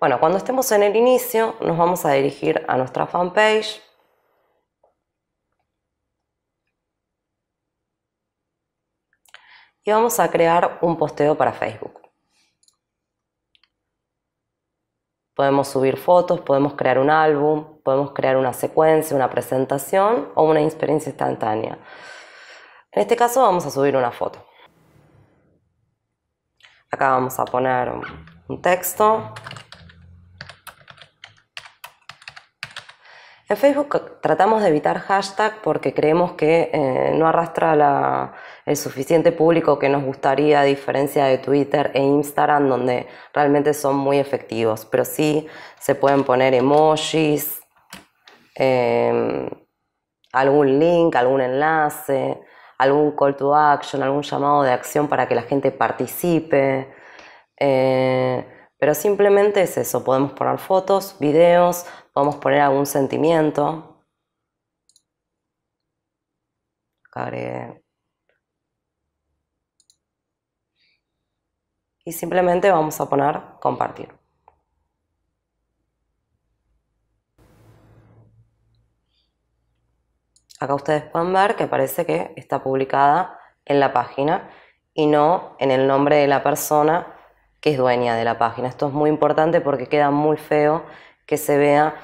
Bueno, cuando estemos en el inicio, nos vamos a dirigir a nuestra fanpage. Y vamos a crear un posteo para Facebook. Podemos subir fotos, podemos crear un álbum, podemos crear una secuencia, una presentación o una experiencia instantánea. En este caso vamos a subir una foto. Acá vamos a poner un texto. En Facebook tratamos de evitar hashtag porque creemos que eh, no arrastra el suficiente público que nos gustaría, a diferencia de Twitter e Instagram, donde realmente son muy efectivos. Pero sí se pueden poner emojis, em, algún link, algún enlace, algún call to action, algún llamado de acción para que la gente participe. Eh, pero simplemente es eso, podemos poner fotos, videos, podemos poner algún sentimiento. Y simplemente vamos a poner compartir. Acá ustedes pueden ver que parece que está publicada en la página y no en el nombre de la persona que es dueña de la página. Esto es muy importante porque queda muy feo que se vea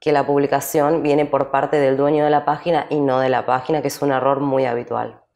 que la publicación viene por parte del dueño de la página y no de la página, que es un error muy habitual.